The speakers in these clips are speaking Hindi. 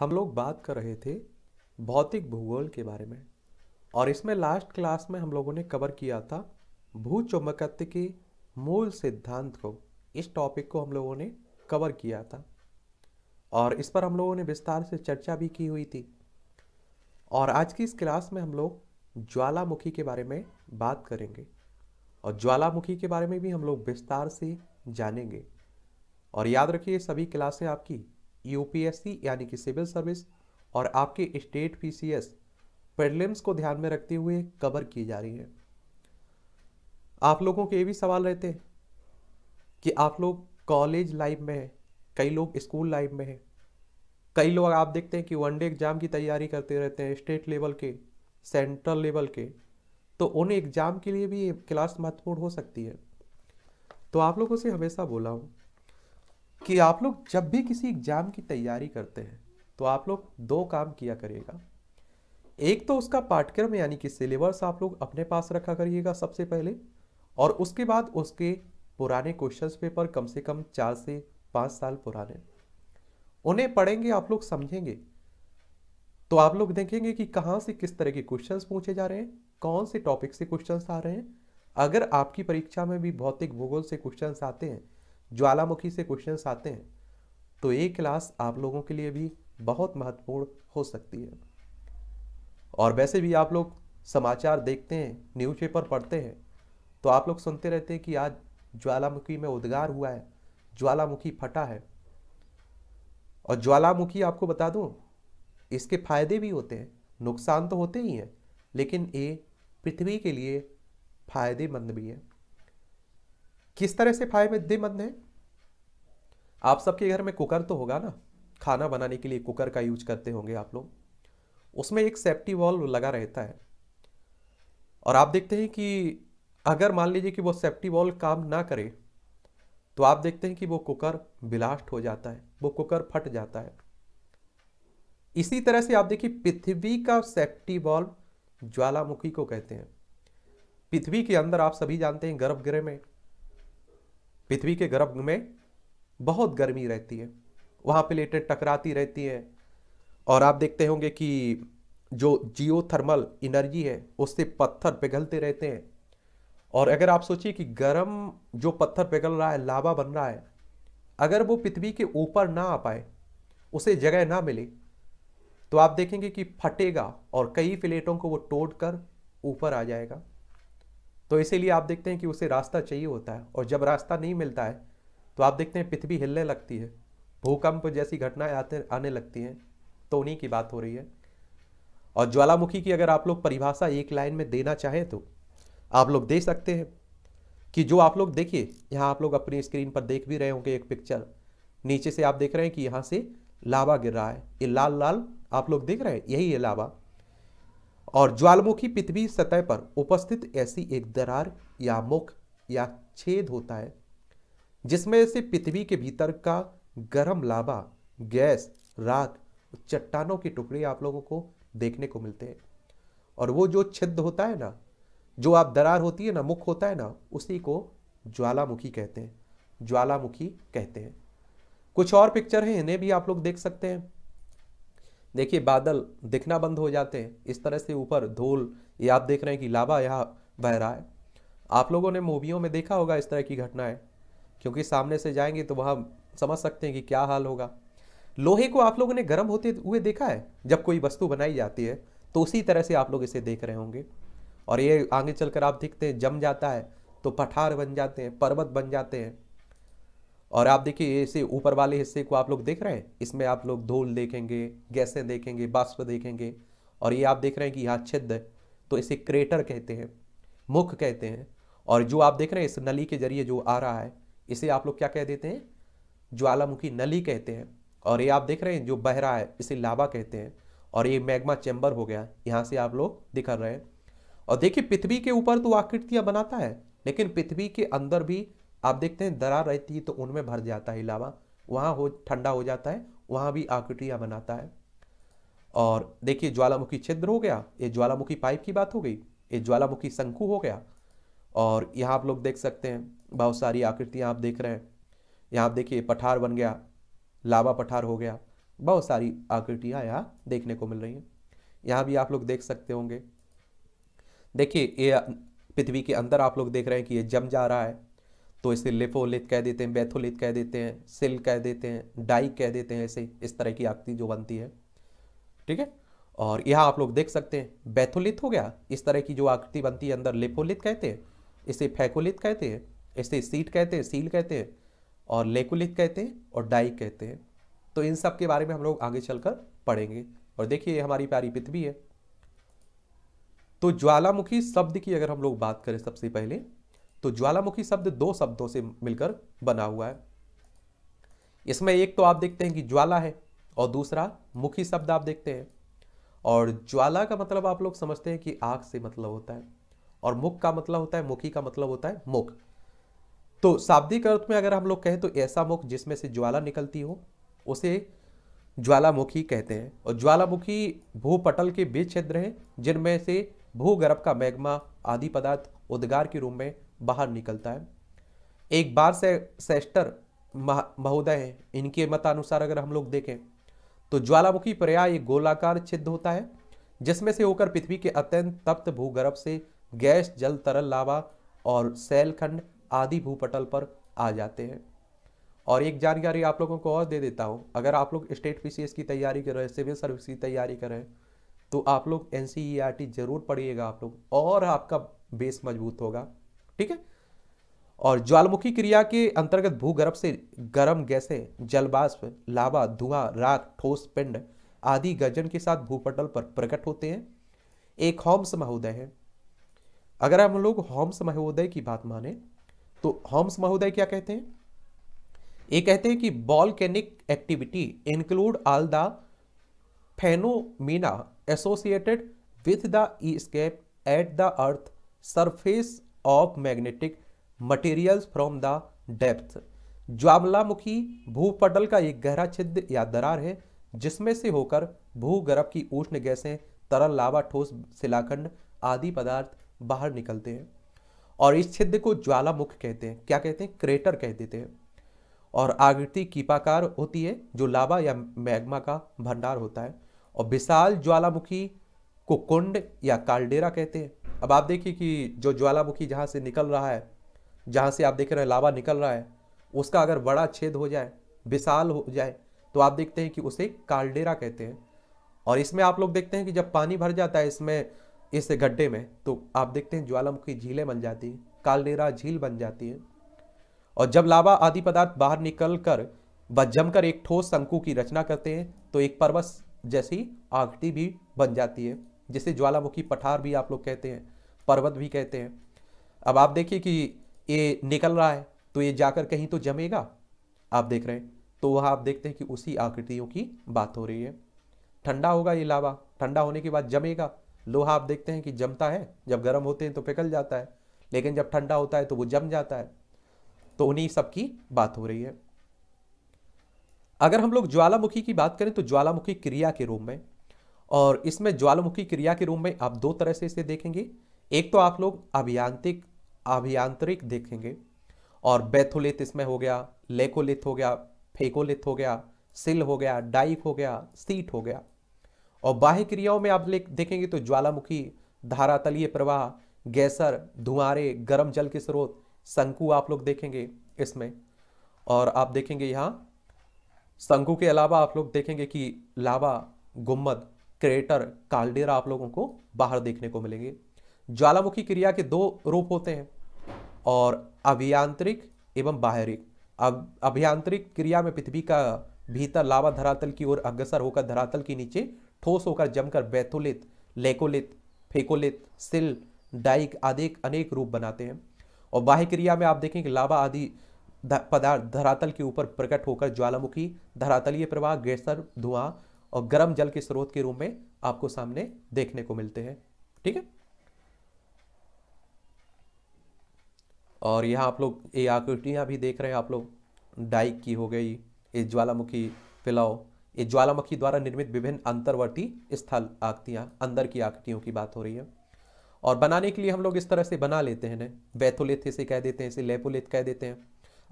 हम लोग बात कर रहे थे भौतिक भूगोल के बारे में और इसमें लास्ट क्लास में हम लोगों ने कवर किया था भू चुंबकत्व के मूल सिद्धांत को इस टॉपिक को हम लोगों ने कवर किया था और इस पर हम लोगों ने विस्तार से चर्चा भी की हुई थी और आज की इस क्लास में हम लोग ज्वालामुखी के बारे में बात करेंगे और ज्वालामुखी के बारे में भी हम लोग विस्तार से जानेंगे और याद रखिए सभी क्लासें आपकी यूपीएससी यानी कि सिविल सर्विस और आपके स्टेट पीसीएस प्रीलिम्स को ध्यान में रखते हुए कवर की जा रही है आप लोगों के ये भी सवाल रहते हैं कि आप लोग कॉलेज लाइफ में हैं कई लोग स्कूल लाइफ में हैं कई लोग आप देखते हैं कि वनडे एग्ज़ाम की तैयारी करते रहते हैं स्टेट लेवल के सेंट्रल लेवल के तो उन्हें एग्ज़ाम के लिए भी क्लास महत्वपूर्ण हो सकती है तो आप लोगों से हमेशा बोला हूँ कि आप लोग जब भी किसी एग्ज़ाम की तैयारी करते हैं तो आप लोग दो काम किया करिएगा एक तो उसका पाठ्यक्रम यानी कि सिलेबस आप लोग अपने पास रखा करिएगा सबसे पहले और उसके बाद उसके पुराने क्वेश्चन पेपर कम से कम चार से पाँच साल पुराने उन्हें पढ़ेंगे आप लोग समझेंगे तो आप लोग देखेंगे कि कहाँ से किस तरह के क्वेश्चंस पूछे जा रहे हैं कौन से टॉपिक से क्वेश्चंस आ रहे हैं अगर आपकी परीक्षा में भी भौतिक भूगोल से क्वेश्चंस आते हैं ज्वालामुखी से क्वेश्चन आते हैं तो ये क्लास आप लोगों के लिए भी बहुत महत्वपूर्ण हो सकती है और वैसे भी आप लोग समाचार देखते हैं न्यूज़पेपर पढ़ते हैं तो आप लोग सुनते रहते हैं कि आज ज्वालामुखी में उद्गार हुआ है ज्वालामुखी फटा है और ज्वालामुखी आपको बता दूं इसके फायदे भी होते हैं नुकसान तो होते ही हैं लेकिन ये पृथ्वी के लिए फायदेमंद भी है किस तरह से फायदेमंद है आप सबके घर में कुकर तो होगा ना खाना बनाने के लिए कुकर का यूज करते होंगे आप लोग उसमें एक सेफ्टी वॉल्व लगा रहता है और आप देखते हैं कि अगर मान लीजिए कि वो सेफ्टी वॉल्व काम ना करे तो आप देखते हैं कि वो कुकर ब्लास्ट हो जाता है वो कुकर फट जाता है इसी तरह से आप देखिए पृथ्वी का सेफ्टी वॉल्व ज्वालामुखी को कहते हैं पृथ्वी के अंदर आप सभी जानते हैं गर्भगृह में पृथ्वी के गर्भ में बहुत गर्मी रहती है वहाँ प्लेटें टकराती रहती हैं और आप देखते होंगे कि जो जियो थर्मल इनर्जी है उससे पत्थर पिघलते रहते हैं और अगर आप सोचिए कि गर्म जो पत्थर पिघल रहा है लावा बन रहा है अगर वो पृथ्वी के ऊपर ना आ पाए उसे जगह ना मिले तो आप देखेंगे कि फटेगा और कई प्लेटों को वो तोड़ कर ऊपर आ जाएगा तो इसीलिए आप देखते हैं कि उसे रास्ता चाहिए होता है और जब रास्ता नहीं मिलता है तो आप देखते हैं पृथ्वी हिलने लगती है भूकंप जैसी घटनाएं आते आने लगती हैं तो उन्हीं की बात हो रही है और ज्वालामुखी की अगर आप लोग परिभाषा एक लाइन में देना चाहें तो आप लोग दे सकते हैं कि जो आप लोग देखिए यहाँ आप लोग अपनी स्क्रीन पर देख भी रहे होंगे एक पिक्चर नीचे से आप देख रहे हैं कि यहाँ से लावा गिर रहा है ये लाल लाल आप लोग देख रहे हैं यही है लावा और ज्वालामुखी पृथ्वी सतह पर उपस्थित ऐसी एक दरार या मुख या छेद होता है जिसमें से पृथ्वी के भीतर का गर्म लाभा गैस राख चट्टानों के टुकड़े आप लोगों को देखने को मिलते हैं और वो जो छिद होता है ना जो आप दरार होती है ना मुख होता है ना उसी को ज्वालामुखी कहते हैं ज्वालामुखी कहते हैं कुछ और पिक्चर हैं इन्हें भी आप लोग देख सकते हैं देखिए बादल दिखना बंद हो जाते हैं इस तरह से ऊपर धूल ये आप देख रहे हैं कि लावा यहाँ बह रहा है आप लोगों ने मूवियों में देखा होगा इस तरह की घटनाएं क्योंकि सामने से जाएंगे तो वहाँ समझ सकते हैं कि क्या हाल होगा लोहे को आप लोगों ने गर्म होते हुए देखा है जब कोई वस्तु बनाई जाती है तो उसी तरह से आप लोग इसे देख रहे होंगे और ये आगे चलकर आप दिखते हैं जम जाता है तो पठार बन जाते हैं पर्वत बन जाते हैं और आप देखिए इसे ऊपर वाले हिस्से को आप लोग देख रहे हैं इसमें आप लोग धूल देखेंगे गैसें देखेंगे बाष्प देखेंगे और ये आप देख रहे हैं कि यहाँ छिद्र तो इसे क्रेटर कहते हैं मुख कहते हैं और जो आप देख रहे हैं इस नली के जरिए जो आ रहा है इसे आप लोग क्या कह देते हैं ज्वालामुखी नली कहते हैं और ये आप देख रहे हैं जो बह रहा है इसे लावा कहते हैं और ये मैग्मा चैम्बर हो गया यहाँ से आप लोग दिखा रहे हैं और देखिए पृथ्वी के ऊपर तो आकृतियाँ बनाता है लेकिन पृथ्वी के अंदर भी आप देखते हैं दरार रहती है तो उनमें भर जाता है लावा वहाँ हो ठंडा हो जाता है वहाँ भी आकृतियाँ बनाता है और देखिए ज्वालामुखी छिद्र हो गया ये ज्वालामुखी पाइप की बात हो गई ये ज्वालामुखी शंकु हो गया और यहाँ आप लोग देख सकते हैं बहुत सारी आकृतियाँ आप देख रहे हैं यहाँ आप देखिए पठार बन गया लावा पठार हो गया बहुत सारी आकृतियाँ यहाँ देखने को मिल रही हैं यहाँ भी आप लोग देख सकते होंगे देखिए ये पृथ्वी के अंदर आप लोग देख रहे हैं कि ये जम जा रहा है तो इसे लिफोलिथ कह देते हैं बैथोलिथ कह देते हैं सिल कह देते हैं डाई कह देते हैं ऐसे इस तरह की आकृति जो बनती है ठीक है और यहाँ आप लोग देख सकते हैं बैथोलिथ हो गया इस तरह की जो आकृति बनती है अंदर लिफोलिथ कहते हैं इसे फैकोलिथ कहते हैं इसे सीट कहते हैं सील कहते हैं और लेकुलिथ कहते हैं और डाई कहते हैं तो इन सब के बारे में हम लोग आगे चलकर पढ़ेंगे और देखिए हमारी प्यारी पृथ्वी है तो ज्वालामुखी शब्द की अगर हम लोग बात करें सबसे पहले तो ज्वालामुखी शब्द दो शब्दों से मिलकर बना हुआ है इसमें एक तो आप देखते हैं कि ज्वाला है और दूसरा मुखी शब्द आप देखते हैं और ज्वाला का मतलब आप लोग समझते हैं कि आग से मतलब होता है और मुख का मतलब होता है मुखी का मतलब होता है मुख तो शाब्दिक अर्थ में अगर हम लोग कहें तो ऐसा मुख जिसमें से ज्वाला निकलती हो उसे ज्वालामुखी कहते हैं और ज्वालामुखी भूपटल के बीच क्षेत्र है जिनमें से भूगर्भ का मैग्मा आदि पदार्थ उद्गार के रूप में बाहर निकलता है एक बार से सेस्टर महोदय है इनके मतानुसार अगर हम लोग देखें तो ज्वालामुखी पर्याय एक गोलाकार छिद्ध होता है जिसमें से होकर पृथ्वी के अत्यंत तप्त भूगर्भ से गैस जल तरल लावा और शैलखंड आदि भूपटल पर आ जाते हैं और एक जानकारी आप लोगों को और दे देता हूँ अगर आप लोग स्टेट पीसीएस की तैयारी कर रहे हैं सिविल सर्विस की तैयारी कर रहे हैं तो आप लोग एन ज़रूर पढ़िएगा आप लोग और आपका बेस मजबूत होगा ठीक है और ज्वालामुखी क्रिया के अंतर्गत भूगर्भ से गर्म गैसें जलबाष्प लावा धुआं राख ठोस पिंड आदि गर्जन के साथ भूपटल पर प्रकट होते हैं एक होम्स महोदय है अगर हम लोग होम्स महोदय की बात माने तो होम्स महोदय क्या कहते हैं ये कहते हैं कि volcanic activity include all the phenomena associated with the escape at the earth surface of magnetic materials from the depth ज्वालामुखी भूपटल का एक गहरा छिद्र या दरार है जिसमें से होकर भूगर्भ की उष्ण गैसें तरल लावा ठोस शिलाखंड आदि पदार्थ बाहर निकलते हैं और इस छिद्र को ज्वालामुख कहते हैं क्या कहते हैं क्रेटर कह देते हैं और आकृति कीपाकार होती है जो लावा या मैग्मा का भंडार होता है और विशाल ज्वालामुखी को कुंड या कालडेरा कहते हैं अब आप देखिए कि जो ज्वालामुखी जहाँ से निकल रहा है जहाँ से आप देख रहे हैं लावा निकल रहा है उसका अगर बड़ा छेद हो जाए विशाल हो जाए तो आप देखते हैं कि उसे कालडेरा कहते हैं और इसमें आप लोग देखते हैं कि जब पानी भर जाता है इसमें इस गड्ढे में तो आप देखते हैं ज्वालामुखी झीलें बन जाती हैं कालडेरा झील बन जाती है और जब लावा आदि पदार्थ बाहर निकल कर व जमकर एक ठोस शंकु की रचना करते हैं तो एक पर्वत जैसी आघटी भी बन जाती है जिसे ज्वालामुखी पठार भी आप लोग कहते हैं पर्वत भी कहते हैं अब आप देखिए कि ये निकल रहा है तो ये जाकर कहीं तो जमेगा आप देख रहे हैं तो वह आप देखते हैं कि उसी आकृतियों की बात हो रही है ठंडा होगा ये लावा ठंडा होने के बाद जमेगा लोहा आप देखते हैं कि जमता है जब गर्म होते हैं तो पिघल जाता है लेकिन जब ठंडा होता है तो वो जम जाता है तो उन्हीं सब की बात हो रही है अगर हम लोग ज्वालामुखी की बात करें तो ज्वालामुखी क्रिया के रूप में और इसमें ज्वालामुखी क्रिया के रूप में आप दो तरह से इसे देखेंगे एक तो आप लोग अभियांत्रिक अभियांत्रिक देखेंगे और बैथोलेथ इसमें हो गया लेकोलिथ हो गया फेकोलिथ हो गया सिल हो गया डाइक हो गया सीट हो गया और बाह्य क्रियाओं में आप देखेंगे तो ज्वालामुखी धारातलीय प्रवाह गैसर धुआरे गर्म जल के स्रोत शंकु आप लोग देखेंगे इसमें और आप देखेंगे यहाँ शंकु के अलावा आप लोग देखेंगे कि लावा गुम्मद क्रेटर कालडेरा आप लोगों को बाहर देखने को मिलेंगे ज्वालामुखी क्रिया के दो रूप होते हैं और अभियांत्रिक एवं बाहरिक अब अभियांत्रिक क्रिया में पृथ्वी का भीतर लावा धरातल की ओर अग्रसर होकर धरातल के नीचे ठोस होकर जमकर बैथोलित लेकोलित फेकोलित सिल डाइक आदि अनेक रूप बनाते हैं और बाह्य क्रिया में आप देखें कि लावा आदि पदार्थ धरातल के ऊपर प्रकट होकर ज्वालामुखी धरातलीय प्रवाह गैसर धुआं और गर्म जल के स्रोत के रूप में आपको सामने देखने को मिलते हैं ठीक है और यहाँ आप लोग ये आकृतियाँ भी देख रहे हैं आप लोग डाइक की हो गई ये ज्वालामुखी फिलाओ ये ज्वालामुखी द्वारा निर्मित विभिन्न अंतर्वर्ती स्थल आकृतियाँ अंदर की आकृतियों की बात हो रही है और बनाने के लिए हम लोग इस तरह से बना लेते हैं ना इसे कह देते हैं इसे लेपोलेथ कह देते हैं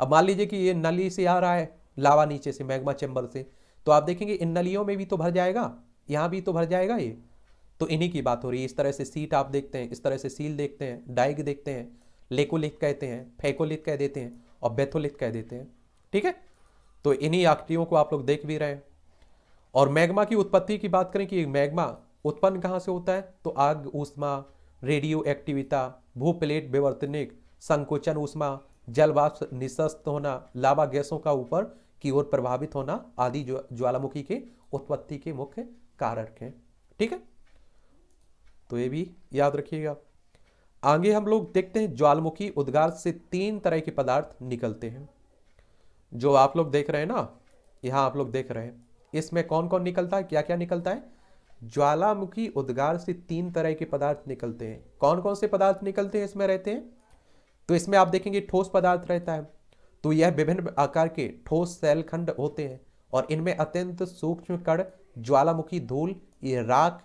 अब मान लीजिए कि ये नली से आ रहा है लावा नीचे से मैग्मा चैम्बर से तो आप देखेंगे इन नलियों में भी तो भर जाएगा यहाँ भी तो भर जाएगा ये तो इन्हीं की बात हो रही है इस तरह से सीट आप देखते हैं इस तरह से सील देखते हैं डाइग देखते हैं लेकोलिथ कहते हैं फेकोलिथ कह देते हैं और बेथोलिथ कह देते हैं ठीक है तो इन्हीं आकृतियों को आप लोग देख भी रहे हैं और मैग्मा की उत्पत्ति की बात करें कि मैग्मा उत्पन्न कहाँ से होता है तो आग ऊष्मा रेडियो एक्टिविता भूप्लेट विवर्तनिक संकोचन ऊष्मा जलवाष्प निशस्त होना लावा गैसों का ऊपर की ओर प्रभावित होना आदि ज्वालामुखी के उत्पत्ति के मुख्य कारक हैं ठीक है तो ये भी याद रखिएगा आगे हम लोग देखते हैं ज्वालामुखी उद्गार से तीन तरह के पदार्थ निकलते हैं जो आप लोग देख रहे हैं ना यहां आप लोग देख रहे हैं इसमें कौन कौन निकलता है क्या क्या निकलता है ज्वालामुखी उद्गार से तीन तरह के पदार्थ निकलते हैं कौन कौन से पदार्थ निकलते हैं इसमें रहते हैं तो इसमें आप देखेंगे ठोस पदार्थ रहता है तो यह विभिन्न आकार के ठोस शैल खंड होते हैं और इनमें अत्यंत सूक्ष्म कण ज्वालामुखी धूल ये राख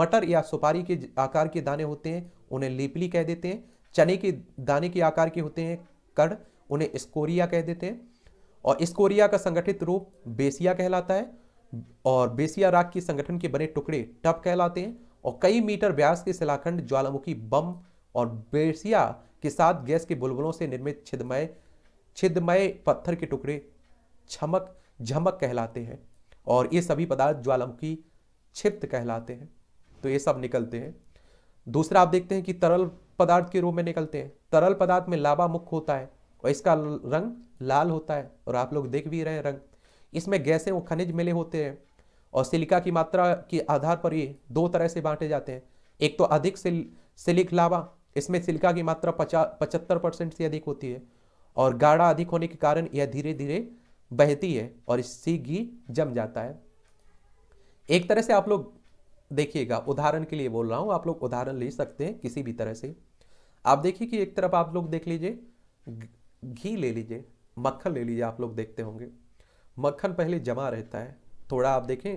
मटर या सुपारी के आकार के दाने होते हैं उन्हें लीपली कह देते हैं चने के दाने के आकार के होते हैं कण उन्हें स्कोरिया कह देते हैं और स्कोरिया का संगठित रूप बेसिया कहलाता है और बेसिया राख के संगठन के बने टुकड़े टप कहलाते हैं और कई मीटर व्यास के शिलाखंड ज्वालामुखी बम और बेसिया के साथ गैस के बुलबुलों से निर्मित छिदमय छिदमय पत्थर के टुकड़े छमक झमक कहलाते हैं और ये सभी पदार्थ ज्वालामुखी छिप्त कहलाते हैं तो ये सब निकलते हैं दूसरा आप देखते हैं कि तरल पदार्थ के रूप में निकलते हैं तरल पदार्थ में लावा मुख होता है और इसका रंग लाल होता है और आप लोग देख भी रहे हैं रंग इसमें गैसें व खनिज मिले होते हैं और सिलिका की मात्रा के आधार पर ये दो तरह से बांटे जाते हैं एक तो अधिक सिल सिलिक लावा इसमें सिलिका की मात्रा पचा पचहत्तर परसेंट से अधिक होती है और गाढ़ा अधिक होने के कारण यह धीरे धीरे बहती है और इससे घी जम जाता है एक तरह से आप लोग देखिएगा उदाहरण के लिए बोल रहा हूँ आप लोग उदाहरण ले सकते हैं किसी भी तरह से आप देखिए कि एक तरफ आप लोग देख लीजिए घी ले लीजिए मक्खन ले लीजिए आप लोग देखते होंगे मक्खन पहले जमा रहता है थोड़ा आप देखें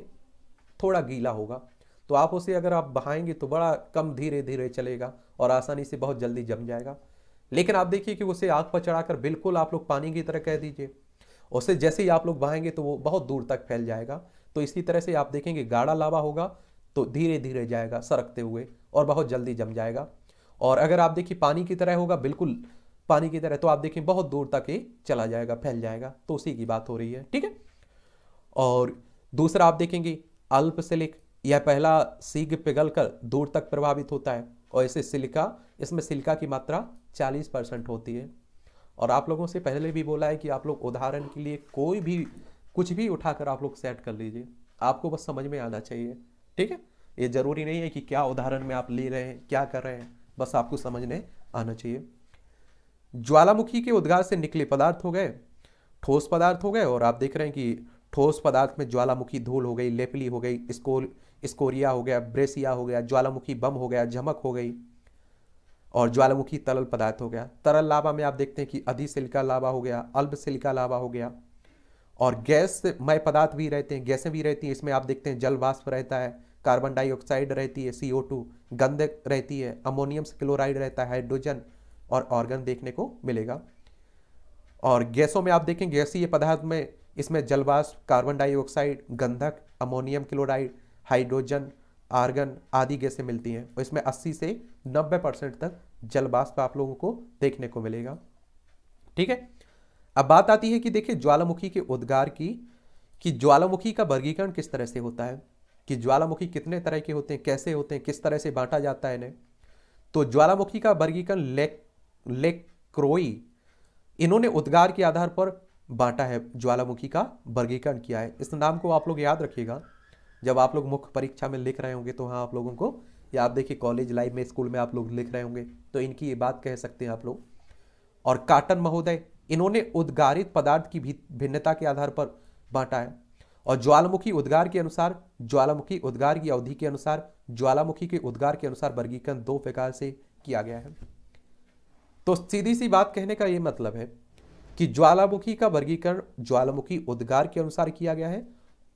थोड़ा गीला होगा तो आप उसे अगर आप बहाएंगे तो बड़ा कम धीरे धीरे चलेगा और आसानी से बहुत जल्दी जम जाएगा लेकिन आप देखिए कि उसे आग पर चढ़ाकर बिल्कुल आप लोग पानी की तरह कह दीजिए उसे जैसे ही आप लोग बहाएंगे तो वो बहुत दूर तक फैल जाएगा तो इसी तरह से आप देखेंगे गाढ़ा लावा होगा तो धीरे धीरे जाएगा सरकते हुए और बहुत जल्दी जम जाएगा और अगर आप देखिए पानी की तरह होगा बिल्कुल पानी की तरह तो आप देखें बहुत दूर तक ये चला जाएगा फैल जाएगा तो उसी की बात हो रही है ठीक है और दूसरा आप देखेंगे अल्प सिलिक यह पहला सीघ पिघल कर दूर तक प्रभावित होता है और इसे सिलिका इसमें सिलिका की मात्रा चालीस परसेंट होती है और आप लोगों से पहले भी बोला है कि आप लोग उदाहरण के लिए कोई भी कुछ भी उठाकर आप लोग सेट कर लीजिए आपको बस समझ में आना चाहिए ठीक है ये ज़रूरी नहीं है कि क्या उदाहरण में आप ले रहे हैं क्या कर रहे हैं बस आपको समझने आना चाहिए ज्वालामुखी के उद्गार से निकले पदार्थ हो गए ठोस पदार्थ हो गए और आप देख रहे हैं कि ठोस पदार्थ में ज्वालामुखी धूल हो गई लेपली हो गई स्कोल स्कोरिया हो गया ब्रेसिया हो गया ज्वालामुखी बम हो गया झमक हो गई और ज्वालामुखी तरल पदार्थ हो गया तरल लावा में आप देखते हैं कि अधिसिलिका लावा हो गया अल्प सिलिका लावा हो गया और गैस मय पदार्थ भी रहते हैं गैसें भी रहती हैं इसमें आप देखते हैं जल वाष्प रहता है कार्बन डाइऑक्साइड रहती है सी गंध रहती है अमोनियम क्लोराइड रहता है हाइड्रोजन और ऑर्गन देखने को मिलेगा और गैसों में आप देखें गैसीय पदार्थ में इसमें जलवाष्प कार्बन डाइऑक्साइड गंधक अमोनियम क्लोराइड हाइड्रोजन आर्गन आदि गैसें मिलती हैं और इसमें 80 से 90 परसेंट तक जलवाष्प आप लोगों को देखने को मिलेगा ठीक है अब बात आती है कि देखिए ज्वालामुखी के उद्गार की कि ज्वालामुखी का वर्गीकरण किस तरह से होता है कि ज्वालामुखी कितने तरह के होते हैं कैसे होते हैं किस तरह से बांटा जाता है इन्हें तो ज्वालामुखी का वर्गीकरण लेक लेक्रोई इन्होंने उद्गार के आधार पर बांटा है ज्वालामुखी का वर्गीकरण किया है इस नाम को आप लोग याद रखिएगा जब आप लोग मुख्य परीक्षा में लिख रहे होंगे तो हाँ आप लोगों को या आप देखिए कॉलेज लाइफ में स्कूल में आप लोग लिख रहे होंगे तो इनकी ये बात कह सकते हैं आप लोग और काटन महोदय इन्होंने उद्गारित पदार्थ की भिन्नता के आधार पर बांटा है और ज्वालामुखी उद्गार के अनुसार ज्वालामुखी उद्गार की अवधि के अनुसार ज्वालामुखी के उद्गार के अनुसार वर्गीकरण दो प्रकार से किया गया है तो सीधी सी बात कहने का यह मतलब है कि ज्वालामुखी का वर्गीकरण ज्वालामुखी उद्गार के अनुसार किया गया है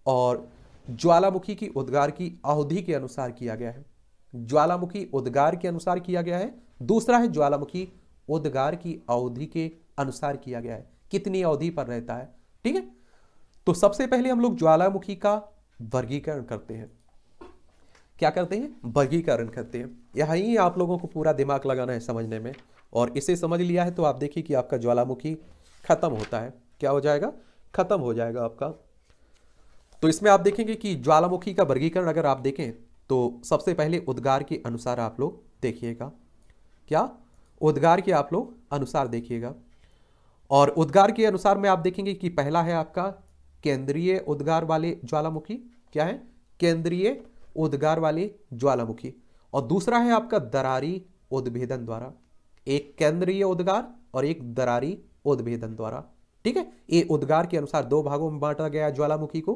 और ज्वालामुखी की उद्गार की अवधि के अनुसार किया गया है ज्वालामुखी उद्गार के अनुसार किया गया है दूसरा है ज्वालामुखी उद्गार की अवधि के अनुसार किया गया है कितनी अवधि पर रहता है ठीक है तो सबसे पहले हम लोग ज्वालामुखी का वर्गीकरण करते हैं क्या करते हैं वर्गीकरण करते हैं यहाँ आप लोगों को पूरा दिमाग लगाना है समझने में और इसे समझ लिया है तो आप देखिए कि आपका ज्वालामुखी खत्म होता है क्या हो जाएगा खत्म हो जाएगा आपका तो इसमें आप देखेंगे कि ज्वालामुखी का वर्गीकरण अगर आप देखें तो सबसे पहले उद्गार के अनुसार आप लोग देखिएगा क्या उद्गार के आप लोग अनुसार देखिएगा और उद्गार के अनुसार में आप देखेंगे कि पहला है आपका केंद्रीय उद्गार वाले ज्वालामुखी क्या है केंद्रीय उद्गार वाले ज्वालामुखी और दूसरा है आपका दरारी उद्भेदन द्वारा एक केंद्रीय उद्गार और एक दरारी उद्भेदन द्वारा ठीक है ये उद्गार के अनुसार दो भागों में बांटा गया ज्वालामुखी को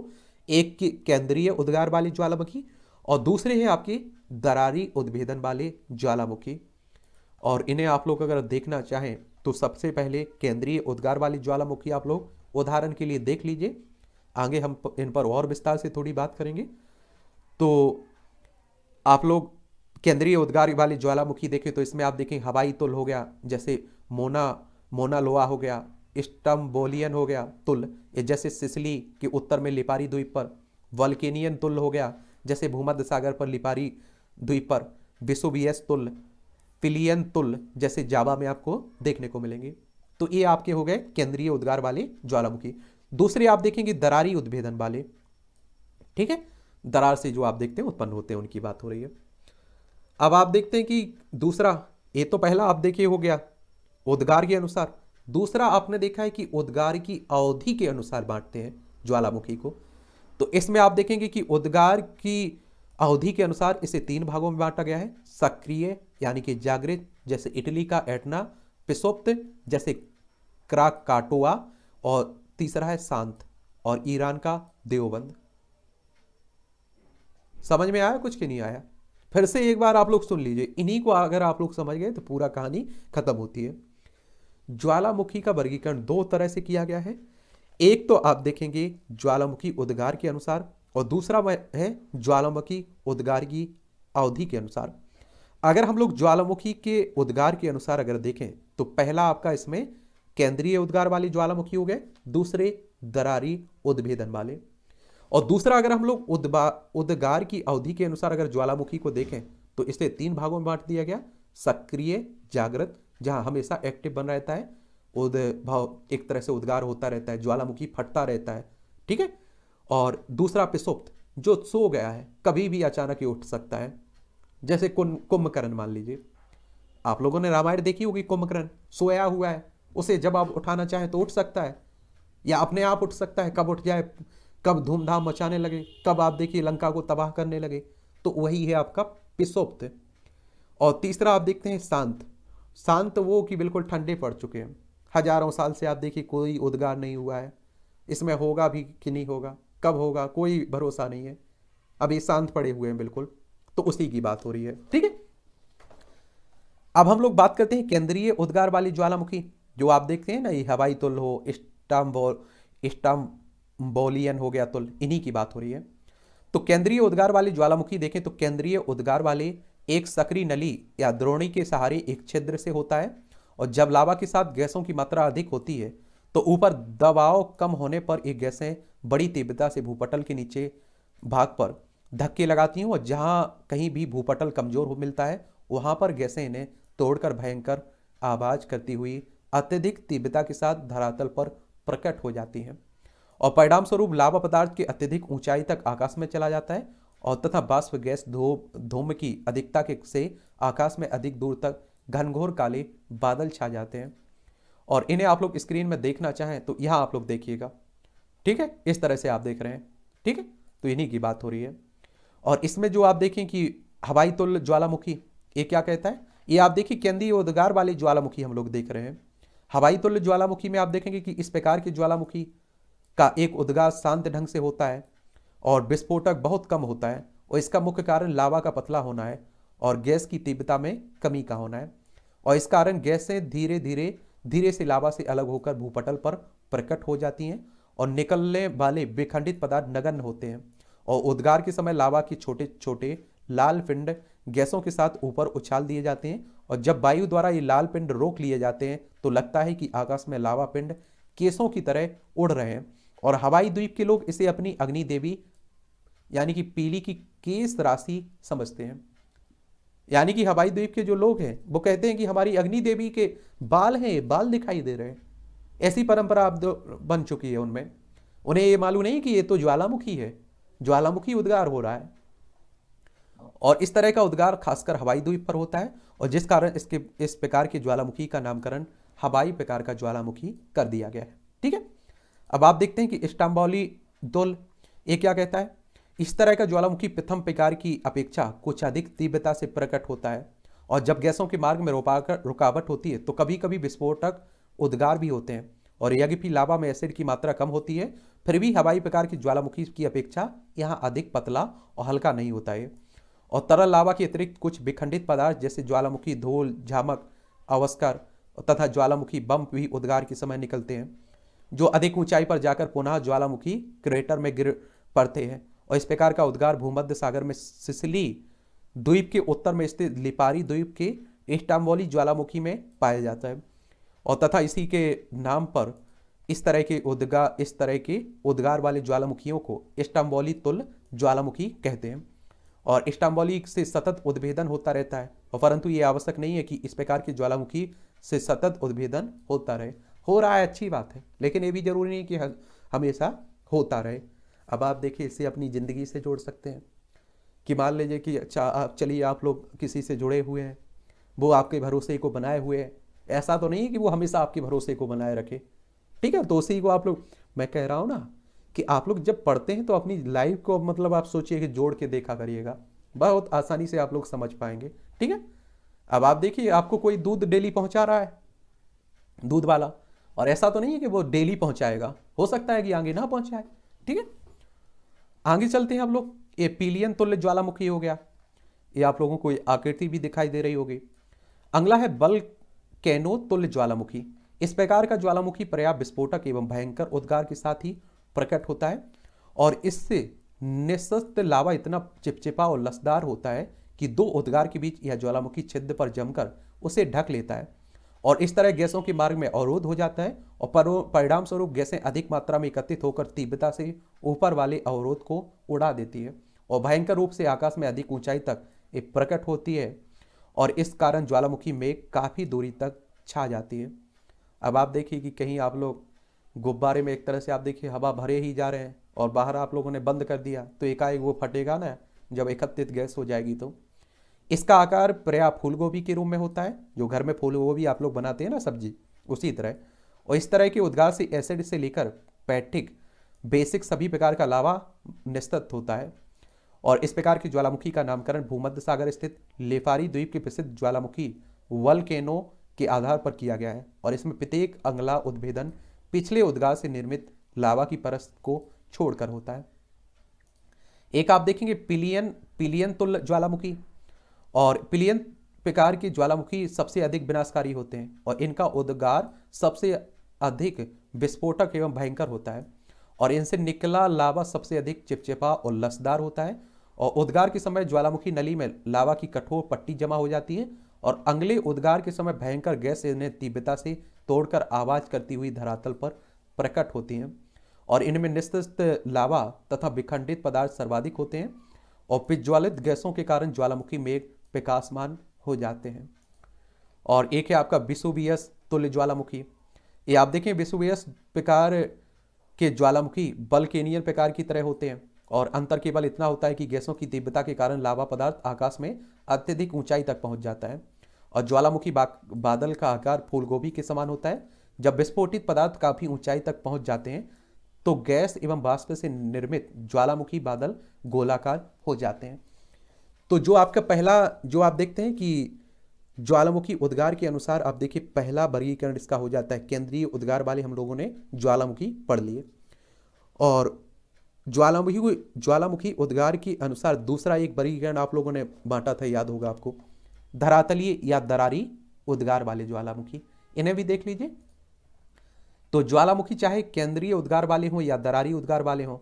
एक केंद्रीय उद्गार वाली ज्वालामुखी और दूसरे है आपकी दरारी उद्भेदन वाले ज्वालामुखी और इन्हें आप लोग अगर देखना चाहें तो सबसे पहले केंद्रीय उद्गार वाली ज्वालामुखी आप लोग उदाहरण के लिए देख लीजिए आगे हम इन पर और विस्तार से थोड़ी बात करेंगे तो आप लोग केंद्रीय उद्गार वाली ज्वालामुखी देखें तो इसमें आप देखें हवाई तुल हो गया जैसे मोना मोना लोआ हो गया स्टम्बोलियन हो गया तुल जैसे सिसली के उत्तर में लिपारी द्वीप पर वल्केनियन तुल हो गया जैसे भूमध्य सागर पर लिपारी द्वीप पर विसुबियस तुल पिलियन तुल जैसे जावा में आपको देखने को मिलेंगे तो ये आपके हो गए केंद्रीय उद्गार वाले ज्वालामुखी दूसरे आप देखेंगे दरारी उद्भेदन वाले ठीक है दरार से जो आप देखते हैं उत्पन्न होते हैं उनकी बात हो रही है अब आप देखते हैं कि दूसरा ये तो पहला आप देखिए हो गया उद्गार के अनुसार दूसरा आपने देखा है कि उद्गार की अवधि के अनुसार बांटते हैं ज्वालामुखी को तो इसमें आप देखेंगे कि उद्गार की अवधि के अनुसार इसे तीन भागों में बांटा गया है सक्रिय यानी कि जागृत जैसे इटली का एटना पिसोप्त जैसे क्राक काटोआ और तीसरा है शांत और ईरान का देवबंद समझ में आया कुछ कि नहीं आया फिर से एक बार आप लोग सुन लीजिए इन्हीं को अगर आप लोग समझ गए तो पूरा कहानी खत्म होती है ज्वालामुखी का वर्गीकरण दो तरह से किया गया है एक तो आप देखेंगे ज्वालामुखी उद्गार के अनुसार और दूसरा है ज्वालामुखी उद्गार की अवधि के अनुसार अगर हम लोग ज्वालामुखी के उद्गार के अनुसार अगर देखें तो पहला आपका इसमें केंद्रीय उद्गार वाली ज्वालामुखी हो गए दूसरे दरारी उद्भेदन वाले और दूसरा अगर हम लोग उद्गार की अवधि के अनुसार अगर ज्वालामुखी को देखें तो इसे तीन भागों में बांट दिया गया सक्रिय जागृत जहाँ हमेशा एक्टिव बन रहता है उद भाव एक तरह से उद्गार होता रहता है ज्वालामुखी फटता रहता है ठीक है और दूसरा पिसोप्त जो सो गया है कभी भी अचानक ही उठ सकता है जैसे कुंभकर्ण मान लीजिए आप लोगों ने रामायण देखी होगी कुंभकर्ण सोया हुआ है उसे जब आप उठाना चाहें तो उठ सकता है या अपने आप उठ सकता है कब उठ जाए कब धूमधाम मचाने लगे कब आप देखिए लंका को तबाह करने लगे तो वही है आपका पिसोप्त और तीसरा आप देखते हैं शांत शांत वो कि बिल्कुल ठंडे पड़ चुके हैं हजारों साल से आप देखिए कोई उद्गार नहीं हुआ है इसमें होगा भी कि नहीं होगा कब होगा कोई भरोसा नहीं है अभी शांत पड़े हुए हैं बिल्कुल तो उसी की बात हो रही है ठीक है अब हम लोग बात करते हैं केंद्रीय उद्गार वाली ज्वालामुखी जो आप देखते हैं ना ये हवाई तुल हो इस्टाम्बोल इस्टाम्बोलियन हो गया तुल इन्हीं की बात हो रही है तो केंद्रीय उद्गार वाली ज्वालामुखी देखें तो केंद्रीय उद्गार वाले एक सक्रिय नली या द्रोणी के सहारे एक छिद्र से होता है और जब लावा के साथ गैसों की मात्रा अधिक होती है तो ऊपर दबाव कम होने पर ये गैसें बड़ी तीव्रता से भूपटल के नीचे भाग पर धक्के लगाती हैं और जहाँ कहीं भी भूपटल कमजोर हो मिलता है वहाँ पर गैसें इन्हें तोड़कर भयंकर आवाज करती हुई अत्यधिक तीव्रता के साथ धरातल पर प्रकट हो जाती हैं और परिणाम स्वरूप लावा पदार्थ के अत्यधिक ऊंचाई तक आकाश में चला जाता है और तथा बाष्प गैस धूम धो, धूम की अधिकता के से आकाश में अधिक दूर तक घनघोर काले बादल छा जाते हैं और इन्हें आप लोग स्क्रीन में देखना चाहें तो यह आप लोग देखिएगा ठीक है इस तरह से आप देख रहे हैं ठीक है तो इन्हीं की बात हो रही है और इसमें जो आप देखें कि हवाई तुल ज्वालामुखी ये क्या कहता है ये आप देखिए केंद्रीय उद्गार वाली ज्वालामुखी हम लोग देख रहे हैं हवाई तुल्य ज्वालामुखी में आप देखेंगे कि इस प्रकार की ज्वालामुखी का एक उद्गार शांत ढंग से होता है और विस्फोटक बहुत कम होता है और इसका मुख्य कारण लावा का पतला होना है और गैस की तीव्रता में कमी का होना है और इस कारण गैसें धीरे धीरे धीरे से लावा से अलग होकर भूपटल पर प्रकट हो जाती हैं और निकलने वाले विखंडित पदार्थ नगन होते हैं और उद्गार के समय लावा के छोटे छोटे लाल पिंड गैसों के साथ ऊपर उछाल दिए जाते हैं और जब वायु द्वारा ये लाल पिंड रोक लिए जाते हैं तो लगता है कि आकाश में लावा पिंड केसों की तरह उड़ रहे हैं और हवाई द्वीप के लोग इसे अपनी अग्नि देवी यानी कि पीली की केस राशि समझते हैं यानी कि हवाई द्वीप के जो लोग हैं वो कहते हैं कि हमारी अग्नि देवी के बाल हैं बाल दिखाई दे रहे हैं ऐसी परंपरा अब बन चुकी है उनमें उन्हें ये मालूम नहीं कि ये तो ज्वालामुखी है ज्वालामुखी उद्गार हो रहा है और इस तरह का उद्गार खासकर हवाई द्वीप पर होता है और जिस कारण इसके इस प्रकार के ज्वालामुखी का नामकरण हवाई प्रकार का ज्वालामुखी कर दिया गया है ठीक है अब आप देखते हैं कि इस्टाम्बौली दुल ये क्या कहता है इस तरह का ज्वालामुखी प्रथम प्रकार की अपेक्षा कुछ अधिक तीव्रता से प्रकट होता है और जब गैसों के मार्ग में रुकावट होती है तो कभी कभी विस्फोटक उद्गार भी होते हैं और यद्यपि लावा में एसिड की मात्रा कम होती है फिर भी हवाई प्रकार की ज्वालामुखी की अपेक्षा यहाँ अधिक पतला और हल्का नहीं होता है और तरल लावा के अतिरिक्त कुछ विखंडित पदार्थ जैसे ज्वालामुखी धूल झामक अवस्कर तथा ज्वालामुखी बम भी उद्गार के समय निकलते हैं जो अधिक ऊंचाई पर जाकर पुनः ज्वालामुखी क्रेटर में गिर पड़ते हैं और इस प्रकार का उद्गार भूमध्य सागर में सिसली द्वीप के उत्तर में स्थित लिपारी द्वीप के इस्टाम्बोली ज्वालामुखी में पाया जाता है और तथा इसी के नाम पर इस तरह के उद्गार इस तरह के उद्गार वाले ज्वालामुखियों को इस्टाम्बोली तुल ज्वालामुखी कहते हैं और इस्टाम्बोली से सतत उद्भेदन होता रहता है और परंतु ये आवश्यक नहीं है कि इस प्रकार के ज्वालामुखी से सतत उद्भेदन होता रहे हो रहा है अच्छी बात है लेकिन ये भी जरूरी नहीं कि हमेशा होता रहे अब आप देखिए इसे अपनी ज़िंदगी से जोड़ सकते हैं कि मान लीजिए कि अच्छा चलिए आप लोग किसी से जुड़े हुए हैं वो आपके भरोसे को बनाए हुए हैं ऐसा तो नहीं है कि वो हमेशा आपके भरोसे को बनाए रखे ठीक है तो उसी को आप लोग मैं कह रहा हूँ ना कि आप लोग जब पढ़ते हैं तो अपनी लाइफ को मतलब आप सोचिए कि जोड़ के देखा करिएगा बहुत आसानी से आप लोग समझ पाएंगे ठीक है अब आप देखिए आपको कोई दूध डेली पहुंचा रहा है दूध वाला और ऐसा तो नहीं है कि वो डेली पहुंचाएगा हो सकता है कि आगे ना पहुंचाए ठीक है आगे चलते हैं हम लोग ये पीलियन तुल्य ज्वालामुखी हो गया ये आप लोगों को आकृति भी दिखाई दे रही होगी अगला है बल कैनो तुल्य ज्वालामुखी इस प्रकार का ज्वालामुखी पर्याप्त विस्फोटक एवं भयंकर उद्गार के साथ ही प्रकट होता है और इससे निशस्त लावा इतना चिपचिपा और लसदार होता है कि दो उद्गार के बीच यह ज्वालामुखी छिद्र पर जमकर उसे ढक लेता है और इस तरह गैसों के मार्ग में अवरोध हो जाता है और परिणाम स्वरूप गैसें अधिक मात्रा में एकत्रित होकर तीव्रता से ऊपर वाले अवरोध को उड़ा देती है और भयंकर रूप से आकाश में अधिक ऊंचाई तक ये प्रकट होती है और इस कारण ज्वालामुखी में काफ़ी दूरी तक छा जाती है अब आप देखिए कि कहीं आप लोग गुब्बारे में एक तरह से आप देखिए हवा भरे ही जा रहे हैं और बाहर आप लोगों ने बंद कर दिया तो एकाएक वो फटेगा ना जब एकत्रित गैस हो जाएगी तो इसका आकार प्रया फूल गोभी के रूप में होता है जो घर में फूल गोभी आप लोग बनाते हैं ना सब्जी उसी तरह और इस तरह के उद्गार से एसिड से लेकर पैठिक बेसिक सभी प्रकार का लावा निस्तत होता है और इस प्रकार की ज्वालामुखी का नामकरण भूमध्य सागर स्थित लेफारी द्वीप के प्रसिद्ध ज्वालामुखी वलकेनो के आधार पर किया गया है और इसमें प्रत्येक अंगला उद्भेदन पिछले उद्गार से निर्मित लावा की परस्त को छोड़कर होता है एक आप देखेंगे पिलियन पिलियन तुल ज्वालामुखी और पिलियन प्रकार के ज्वालामुखी सबसे अधिक विनाशकारी होते हैं और इनका उद्गार सबसे अधिक विस्फोटक एवं भयंकर होता है और इनसे निकला लावा सबसे अधिक चिपचिपा और लसदार होता है और उद्गार के समय ज्वालामुखी नली में लावा की कठोर पट्टी जमा हो जाती है और अंगले उद्गार के समय भयंकर गैस इन्हें तीव्रता से तोड़कर आवाज करती हुई धरातल पर प्रकट होती हैं और इनमें निस्तृत लावा तथा विखंडित पदार्थ सर्वाधिक होते हैं और प्रज्वालित गैसों के कारण ज्वालामुखी मेघ प्रकाशमान हो जाते हैं और एक है आपका विसुबियस तुल्य ज्वालामुखी ये आप देखें विसुबियस प्रकार के ज्वालामुखी बल्केनियर प्रकार की तरह होते हैं और अंतर केवल इतना होता है कि गैसों की तीव्रता के कारण लावा पदार्थ आकाश में अत्यधिक ऊंचाई तक पहुंच जाता है और ज्वालामुखी बादल का आकार फूलगोभी के समान होता है जब विस्फोटित पदार्थ काफ़ी ऊंचाई तक पहुंच जाते हैं तो गैस एवं बाष्प से निर्मित ज्वालामुखी बादल गोलाकार हो जाते हैं तो जो आपका पहला जो आप देखते हैं कि ज्वालामुखी उद्गार के अनुसार आप देखिए पहला वर्गीकरण इसका हो जाता है केंद्रीय उद्गार वाले हम लोगों ने ज्वालामुखी पढ़ लिए और ज्वालामुखी ज्वालामुखी उद्गार के अनुसार दूसरा एक वर्गीकरण आप लोगों ने बांटा था याद होगा आपको धरातलीय या दरारी उद्गार वाले ज्वालामुखी इन्हें भी देख लीजिए तो ज्वालामुखी चाहे केंद्रीय उद्गार वाले हों या दरारी उद्गार वाले हों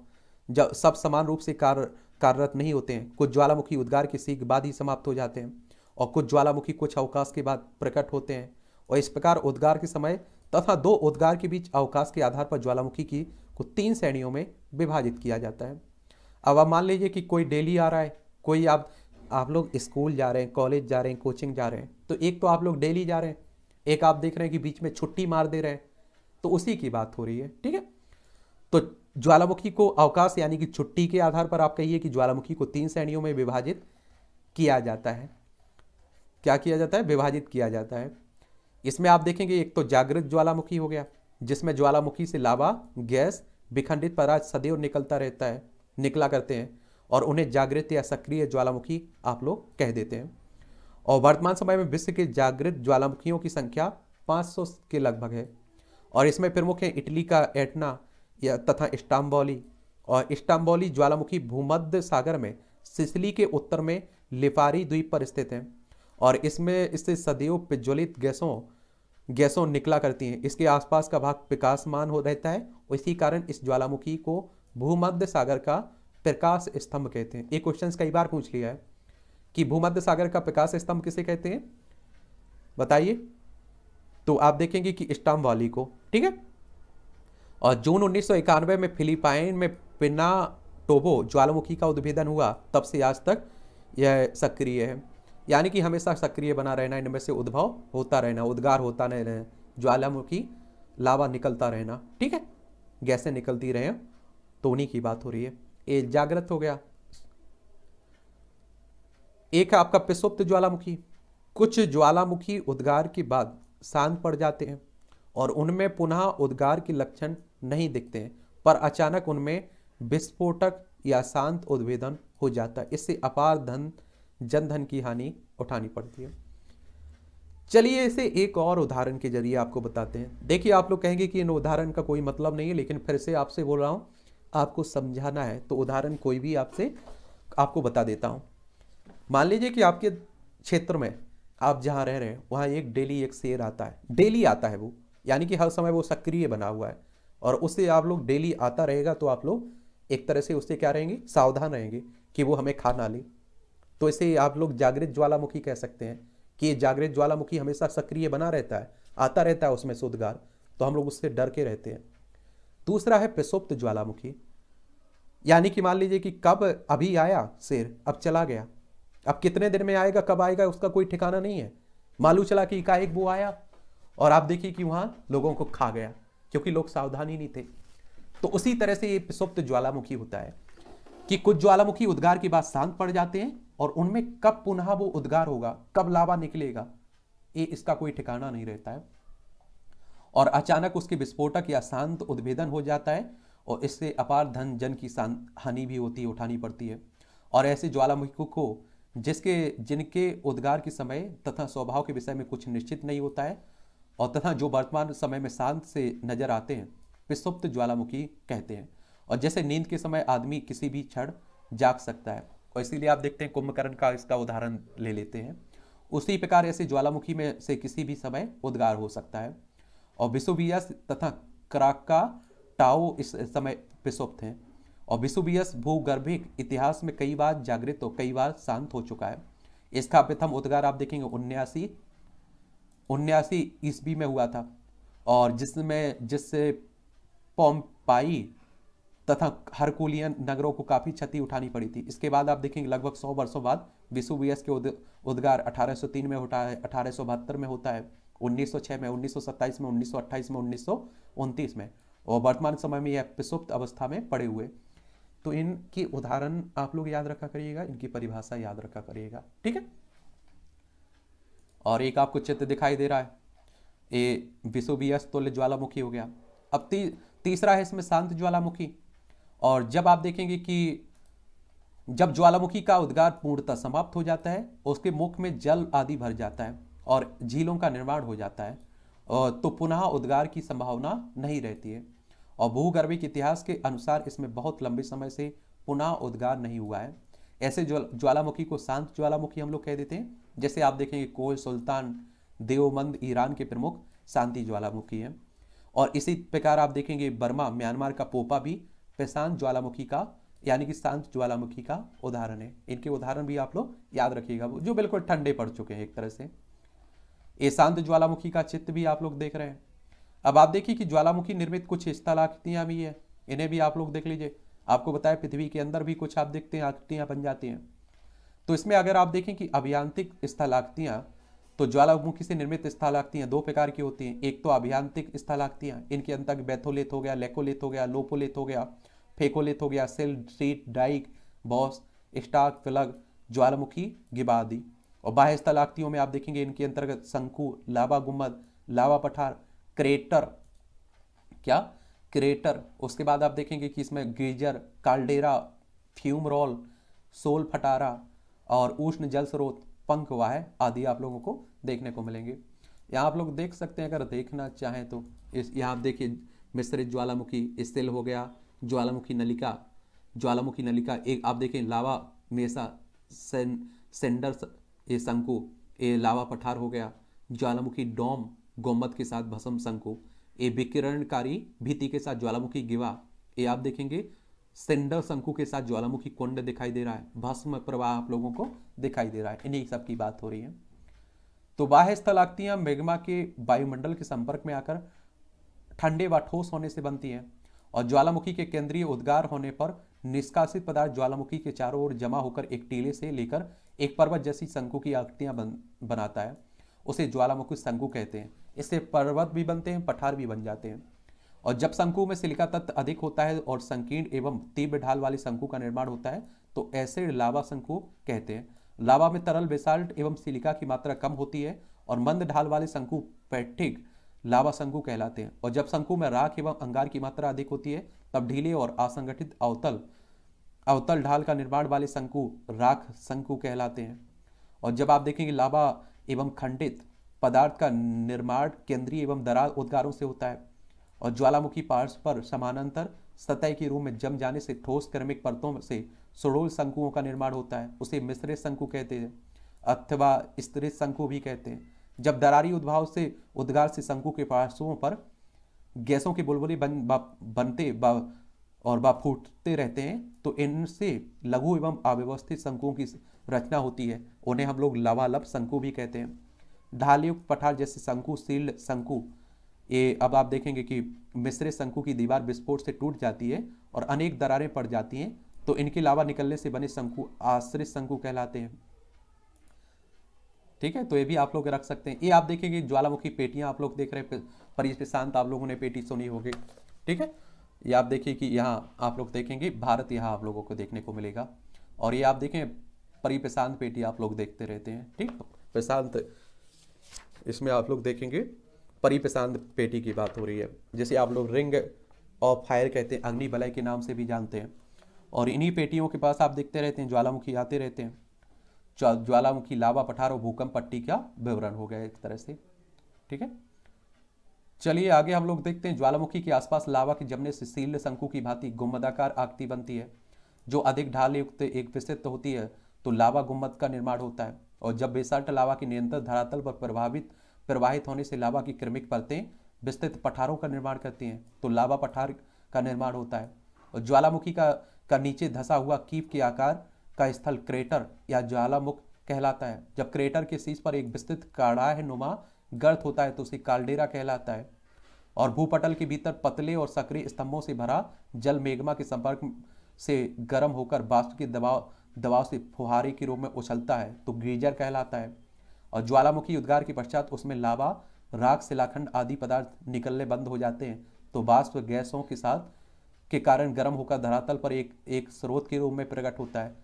जब सब समान रूप से कार्य कार्यरत नहीं होते हैं कुछ ज्वालामुखी उद्गार के सीख बाद ही समाप्त हो जाते हैं और कुछ ज्वालामुखी कुछ अवकाश के बाद प्रकट होते हैं और इस प्रकार उद्गार के समय तथा दो उद्गार के बीच अवकाश के आधार पर ज्वालामुखी की को तीन श्रेणियों में विभाजित किया जाता है अब आप मान लीजिए कि कोई डेली आ रहा है कोई आप आप लोग स्कूल जा रहे हैं कॉलेज जा रहे हैं कोचिंग जा रहे हैं तो एक तो आप लोग डेली जा रहे हैं एक आप देख रहे हैं कि बीच में छुट्टी मार दे रहे हैं तो उसी की बात हो रही है ठीक है तो ज्वालामुखी को अवकाश यानी कि छुट्टी के आधार पर आप कहिए कि ज्वालामुखी को तीन श्रेणियों में विभाजित किया जाता है क्या किया जाता है विभाजित किया जाता है इसमें आप देखेंगे एक तो जागृत ज्वालामुखी हो गया जिसमें ज्वालामुखी से लावा गैस विखंडित पराज सदैव निकलता रहता है निकला करते हैं और उन्हें जागृत या सक्रिय ज्वालामुखी आप लोग कह देते हैं और वर्तमान समय में विश्व के जागृत ज्वालामुखियों की संख्या 500 के लगभग है और इसमें प्रमुख है इटली का एटना या तथा इस्टाम्बौली और इस्टाम्बौली ज्वालामुखी भूमध्य सागर में सिसली के उत्तर में लिफारी द्वीप पर स्थित है और इसमें इससे सदैव प्रज्वलित गैसों गैसों निकला करती हैं इसके आसपास का भाग विकासमान हो रहता है और इसी कारण इस ज्वालामुखी को भूमध्य सागर का प्रकाश स्तंभ कहते हैं ये क्वेश्चन कई बार पूछ लिया है कि भूमध्य सागर का प्रकाश स्तंभ किसे कहते हैं बताइए तो आप देखेंगे कि स्टाम्ब वाली को ठीक है और जून उन्नीस में फिलीपाइन में पिना टोबो ज्वालामुखी का उद्भेदन हुआ तब से आज तक यह सक्रिय है यानी कि हमेशा सक्रिय बना रहना इनमें से उद्भव होता रहना उद्गार होता नहीं रहना ज्वालामुखी लावा निकलता रहना ठीक है गैसें निकलती रहे तो उन्हीं की बात हो रही है ये जागृत हो गया एक है आपका पिसुप्त ज्वालामुखी कुछ ज्वालामुखी उद्गार के बाद शांत पड़ जाते हैं और उनमें पुनः उद्गार के लक्षण नहीं दिखते पर अचानक उनमें विस्फोटक या शांत उद्भेदन हो जाता है इससे अपार धन जनधन की हानि उठानी पड़ती है चलिए इसे एक और उदाहरण के जरिए आपको बताते हैं देखिए आप लोग कहेंगे कि इन उदाहरण का कोई मतलब नहीं है लेकिन फिर से आपसे बोल रहा हूँ आपको समझाना है तो उदाहरण कोई भी आपसे आपको बता देता हूँ मान लीजिए कि आपके क्षेत्र में आप जहाँ रह रहे हैं वहाँ एक डेली एक शेर आता है डेली आता है वो यानी कि हर समय वो सक्रिय बना हुआ है और उससे आप लोग डेली आता रहेगा तो आप लोग एक तरह से उससे क्या रहेंगे सावधान रहेंगे कि वो हमें खा ना ले तो इसे आप लोग जागृत ज्वालामुखी कह सकते हैं कि जागृत ज्वालामुखी हमेशा सक्रिय बना रहता है आता रहता है उसमें सुधगार तो हम लोग उससे डर के रहते हैं दूसरा है प्रसुप्त ज्वालामुखी यानी कि मान लीजिए कि कब अभी आया शेर अब चला गया अब कितने दिन में आएगा कब आएगा उसका कोई ठिकाना नहीं है मालूम चला कि का एक वो आया और आप देखिए कि वहां लोगों को खा गया क्योंकि लोग सावधान ही नहीं थे तो उसी तरह से ये सुप्त ज्वालामुखी होता है कि कुछ ज्वालामुखी उद्गार के बाद शांत पड़ जाते हैं और उनमें कब पुनः वो उद्गार होगा कब लावा निकलेगा ये इसका कोई ठिकाना नहीं रहता है और अचानक उसके विस्फोटक या शांत उद्भेदन हो जाता है और इससे अपार धन जन की हानि भी होती है उठानी पड़ती है और ऐसे ज्वालामुखी को जिसके जिनके उद्गार के समय तथा स्वभाव के विषय में कुछ निश्चित नहीं होता है और तथा जो वर्तमान समय में शांत से नजर आते हैं वे सुप्त ज्वालामुखी कहते हैं और जैसे नींद के समय आदमी किसी भी क्षण जाग सकता है और इसीलिए आप देखते हैं कुंभकर्ण का इसका उदाहरण ले लेते हैं उसी प्रकार ऐसे ज्वालामुखी में से किसी भी समय उद्गार हो सकता है और विसुबियस तथा क्राका टाओ इस समय विसुप्त हैं और विसुबियस भूगर्भिक इतिहास में कई बार जागृत और कई बार शांत हो चुका है इसका प्रथम उद्गार आप देखेंगे उन्यासी उन्यासी ईस्वी में हुआ था और जिसमें जिससे पोम्पाई तथा हरकुलियन नगरों को काफ़ी क्षति उठानी पड़ी थी इसके बाद आप देखेंगे लगभग सौ वर्षों बाद विश्व के उद, उद्गार 1803 में होता है अठारह में होता है 1906 में 1927 में 1928 में उन्नीस में और वर्तमान समय में यह पिसुप्त अवस्था में पड़े हुए तो इनकी उदाहरण आप लोग याद रखा करिएगा इनकी परिभाषा याद रखा करिएगा ठीक है और एक आपको चित्र दिखाई दे रहा है ये विशोबियस तुल्य ज्वालामुखी हो गया अब ती, तीसरा है इसमें शांत ज्वालामुखी और जब आप देखेंगे कि जब ज्वालामुखी का उद्गार पूर्णतः समाप्त हो जाता है उसके मुख में जल आदि भर जाता है और झीलों का निर्माण हो जाता है तो पुनः उद्गार की संभावना नहीं रहती है और भूगर्भिक इतिहास के अनुसार इसमें बहुत लंबे समय से पुनः उद्गार नहीं हुआ है ऐसे ज्वालामुखी को शांत ज्वालामुखी हम लोग कह देते हैं जैसे आप देखेंगे कोल सुल्तान देवमंद ईरान के प्रमुख शांति ज्वालामुखी हैं और इसी प्रकार आप देखेंगे बर्मा म्यांमार का पोपा भी प्रशांत ज्वालामुखी का यानी कि शांत ज्वालामुखी का उदाहरण है इनके उदाहरण भी आप लोग याद रखिएगा जो बिल्कुल ठंडे पड़ चुके हैं एक तरह से ये शांत ज्वालामुखी का चित्र भी आप लोग देख रहे हैं अब आप देखिए कि ज्वालामुखी निर्मित कुछ स्थलाकृतियां भी है इन्हें भी आप लोग देख लीजिए आपको बताया पृथ्वी के अंदर भी कुछ आप देखते हैं आकृतियां बन जाती हैं तो इसमें अगर आप देखें कि अभियांत्रिक स्थल आकृतियां तो ज्वालामुखी से निर्मित स्थल आकृतियां दो प्रकार की होती हैं एक तो अभियांत्रिक स्थल आकृतियां इनके अंतर्गत बैथोलेथ हो गया लेकोलेथ हो गया लोपोलेथ हो गया फेकोलेथ हो गया सेल ड्रीट डाइक बॉस स्टाक फ्लग ज्वालामुखी गिबादी और बाह्य स्थल आकृतियों में आप देखेंगे इनके अंतर्गत शंकु लावा गुम्बद लावा पठार क्रेटर क्या क्रेटर उसके बाद आप देखेंगे कि इसमें geyser caldera fumarole solfatara और उष्ण जल स्रोत पंखवाह आदि आप लोगों को देखने को मिलेंगे यहाँ आप लोग देख सकते हैं अगर देखना चाहें तो इस यहाँ आप देखिए मिश्रित ज्वालामुखी स्थिल हो गया ज्वालामुखी नलिका ज्वालामुखी नलिका एक आप देखें लावा मेसा सेन सेंडर ये शंकु ये लावा पठार हो गया ज्वालामुखी डोम गोमत के साथ भसम शंकु ये विकिरणकारी भीति के साथ ज्वालामुखी गिवा ये आप देखेंगे सेंडर शंकु के साथ ज्वालामुखी कुंड दिखाई दे रहा है भस्म प्रवाह आप लोगों को दिखाई दे रहा है इन्हीं सब की बात हो रही है तो बाह्य स्थल स्थलाक्तियाँ मेघमा के वायुमंडल के संपर्क में आकर ठंडे व ठोस होने से बनती हैं और ज्वालामुखी के केंद्रीय उद्गार होने पर निष्कासित पदार्थ ज्वालामुखी के चारों ओर जमा होकर एक टीले से लेकर एक पर्वत जैसी शंकु की आकृतियां बन, बनाता है उसे ज्वालामुखी शंकु कहते हैं इससे पर्वत भी बनते हैं पठार भी बन जाते हैं और जब शंकु में सिलिका तत्व अधिक होता है और संकीर्ण एवं तीव्र ढाल वाली शंकु का निर्माण होता है तो ऐसे लावा शंकु कहते हैं लावा में तरल बेसाल्ट एवं सिलिका की मात्रा कम होती है और मंद ढाल वाले शंकु पैठिक लावा शंकु कहलाते हैं और जब शंकु में राख एवं अंगार की मात्रा अधिक होती है तब ढीले और असंगठित अवतल अवतल ढाल का निर्माण वाले शंकु राख शंकु कहलाते हैं और जब आप देखेंगे लावा एवं खंडित पदार्थ का निर्माण केंद्रीय एवं दराल उद्गारों से होता है और ज्वालामुखी पार्श्व पर समानांतर सतह के रूप में जम जाने से ठोस क्रमिक परतों से सुडोल शंकुओं का निर्माण होता है उसे मिश्रित शंकु कहते हैं अथवा स्त्रित शंकु भी कहते हैं जब दरारी उद्भाव से उद्गार से शंकु के पार्श्वों पर गैसों के बुलबुले बन बा, बनते बा, और बा फूटते रहते हैं तो इनसे लघु एवं अव्यवस्थित शंकुओं की रचना होती है उन्हें हम लोग लवालब शंकु भी कहते हैं ढालयुक्त पठार जैसे शंकुशील शंकु ये अब आप देखेंगे कि मिश्रे शंकु की दीवार विस्फोट से टूट जाती है और अनेक दरारें पड़ जाती हैं तो इनके लावा निकलने से बने शंकु आश्रित शंकु कहलाते हैं ठीक है तो ये भी आप लोग रख सकते हैं ये आप देखेंगे ज्वालामुखी पेटियां आप लोग देख रहे हैं परीज आप लोगों ने पेटी सुनी होगी ठीक है ये आप देखिए कि यहाँ आप लोग देखेंगे भारत यहाँ आप लोगों को देखने को मिलेगा और ये आप देखें परिप्रशांत पेटी आप लोग देखते रहते हैं ठीक तो प्रशांत इसमें आप लोग देखेंगे परिप्रशांत पेटी की बात हो रही है जैसे आप लोग रिंग ऑफ फायर कहते हैं अग्नि बलय के नाम से भी जानते हैं और इन्हीं पेटियों के पास आप देखते रहते हैं ज्वालामुखी आते रहते हैं ज्वालामुखी लावा पठार और भूकंप पट्टी का विवरण हो गया एक तरह से ठीक है चलिए आगे हम लोग देखते हैं ज्वालामुखी के आसपास लावा के जमने से शील शंकु की भांति गुम्बदाकार आकृति बनती है जो अधिक ढाल युक्त एक विस्तृत होती है तो लावा गुम्बद का निर्माण होता है और जब बेसाल्ट लावा की नियंत्रण धरातल पर प्रभावित प्रवाहित होने से लावा की क्रमिक परतें विस्तृत पठारों का निर्माण करती हैं तो लावा पठार का निर्माण होता है और ज्वालामुखी का का नीचे धसा हुआ कीप के आकार का स्थल क्रेटर या ज्वालामुख कहलाता है जब क्रेटर के शीर्ष पर एक विस्तृत काढ़ाह नुमा गर्त होता है तो उसे कालडेरा कहलाता है और भूपटल के भीतर पतले और सक्रिय स्तंभों से भरा जल मेघमा के संपर्क से गर्म होकर वास्तु के दबाव दबाव से फुहारे के रूप में उछलता है तो ग्रीजर कहलाता है और ज्वालामुखी उद्गार के पश्चात उसमें लावा राख शिलाखंड आदि पदार्थ निकलने बंद हो जाते हैं तो वास्तव गैसों के साथ के कारण गर्म होकर धरातल पर एक एक स्रोत के रूप में प्रकट होता है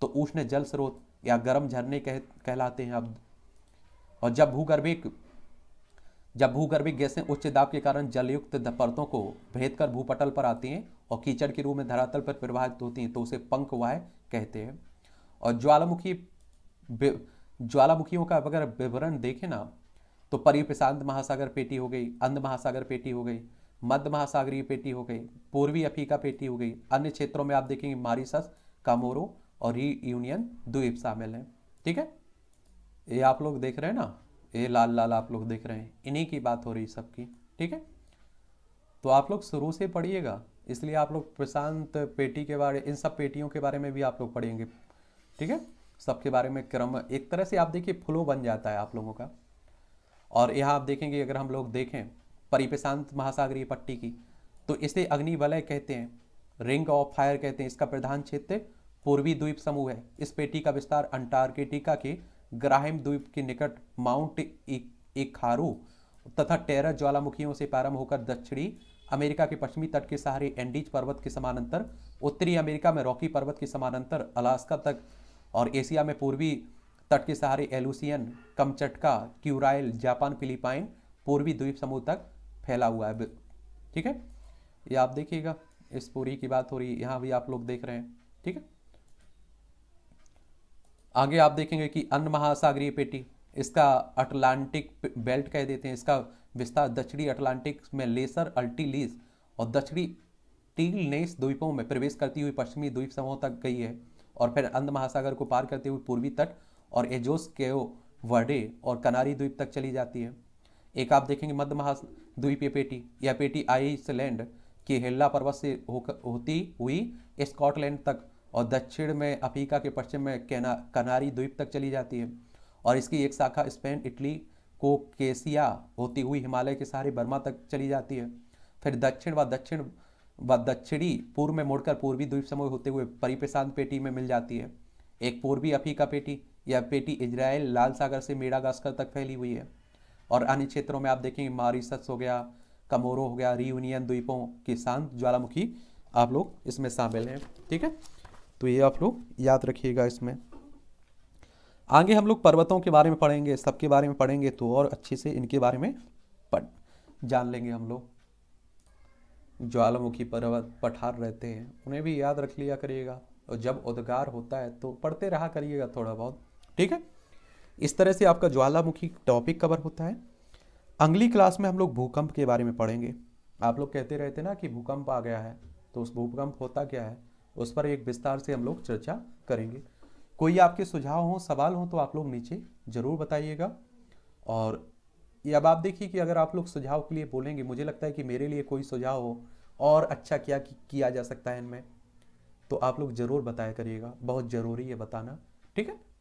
तो उष्ण जल स्रोत या गर्म झरने कह कहलाते हैं अब और जब भूगर्भिक जब भूगर्भिक गैसें उच्च दाब के कारण जलयुक्त परतों को भेद कर भूपटल पर आती हैं और कीचड़ के रूप में धरातल पर प्रवाहित होती हैं तो उसे पंख वाय कहते हैं और ज्वालामुखी ज्वालामुखियों का अगर विवरण देखें ना तो परी प्रशांत महासागर पेटी हो गई अंध महासागर पेटी हो गई मध्य महासागरीय पेटी हो गई पूर्वी अफ्रीका पेटी हो गई अन्य क्षेत्रों में आप देखेंगे मारिसस कामोरो और री यूनियन द्वीप शामिल हैं ठीक है ये आप लोग देख रहे हैं ना ये लाल लाल आप लोग देख रहे हैं इन्हीं की बात हो रही सबकी ठीक है तो आप लोग शुरू से पढ़िएगा इसलिए आप लोग प्रशांत पेटी के बारे इन सब पेटियों के बारे में भी आप लोग पढ़ेंगे ठीक है सबके बारे में क्रम एक तरह से आप देखिए फ्लो बन जाता है आप लोगों का और यहाँ आप देखेंगे अगर हम लोग देखें परिप्रशांत महासागरीय पट्टी की तो इसे अग्नि वलय कहते हैं रिंग ऑफ फायर कहते हैं इसका प्रधान क्षेत्र पूर्वी द्वीप समूह है इस पेटी का विस्तार अंटार्कटिका के ग्राहिम द्वीप के निकट माउंट इखारू तथा टेरा ज्वालामुखियों से प्रारंभ होकर दक्षिणी अमेरिका के पश्चिमी तट के सहारे एंडीज पर्वत के समानांतर उत्तरी अमेरिका में रॉकी पर्वत के समानांतर अलास्का तक और एशिया में पूर्वी तट के सहारे Aleutian Kamchatka Kuril Japan Philippine पूर्वी द्वीप समूह तक फैला हुआ है ठीक है ये आप देखिएगा इस पूरी की बात हो रही है यहाँ भी आप लोग देख रहे हैं ठीक है आगे आप देखेंगे कि अन्य महासागरीय पेटी इसका अटलांटिक बेल्ट कह देते हैं इसका विस्तार दक्षिणी अटलांटिक में लेसर अल्टीलीस और दक्षिणी नेस द्वीपों में प्रवेश करती हुई पश्चिमी द्वीप समूह तक गई है और फिर अंध महासागर को पार करते हुए पूर्वी तट और एजोस के वर्डे और कनारी द्वीप तक चली जाती है एक आप देखेंगे मध्य महाद्वीप ये पेटी या पेटी आइसलैंड की हेल्ला पर्वत से होती हुई स्कॉटलैंड तक और दक्षिण में अफ्रीका के पश्चिम में कनारी द्वीप तक चली जाती है और इसकी एक शाखा स्पेन इटली कोकेशिया होती हुई हिमालय के सहारे बर्मा तक चली जाती है फिर दक्षिण व दक्षिण व दक्षिणी पूर्व में मुड़कर पूर्वी द्वीप समूह होते हुए परिप्रशांत पेटी में मिल जाती है एक पूर्वी अफ्रीका पेटी यह पेटी इजराइल लाल सागर से मेडागास्कर तक फैली हुई है और अन्य क्षेत्रों में आप देखेंगे मॉरिसस हो गया कमोरो हो गया रीयूनियन द्वीपों की शांत ज्वालामुखी आप लोग इसमें शामिल हैं ठीक है तो ये आप लोग याद रखिएगा इसमें आगे हम लोग पर्वतों के बारे में पढ़ेंगे सबके बारे में पढ़ेंगे तो और अच्छे से इनके बारे में पढ़ जान लेंगे हम लोग ज्वालामुखी पर्वत पठार रहते हैं उन्हें भी याद रख लिया करिएगा और जब उद्गार होता है तो पढ़ते रहा करिएगा थोड़ा बहुत ठीक है इस तरह से आपका ज्वालामुखी टॉपिक कवर होता है अगली क्लास में हम लोग भूकंप के बारे में पढ़ेंगे आप लोग कहते रहते ना कि भूकंप आ गया है तो उस भूकंप होता क्या है उस पर एक विस्तार से हम लोग चर्चा करेंगे कोई आपके सुझाव हो सवाल हो तो आप लोग नीचे ज़रूर बताइएगा और ये अब आप देखिए कि अगर आप लोग सुझाव के लिए बोलेंगे मुझे लगता है कि मेरे लिए कोई सुझाव हो और अच्छा क्या कि, किया जा सकता है इनमें तो आप लोग ज़रूर बताया करिएगा बहुत ज़रूरी है बताना ठीक है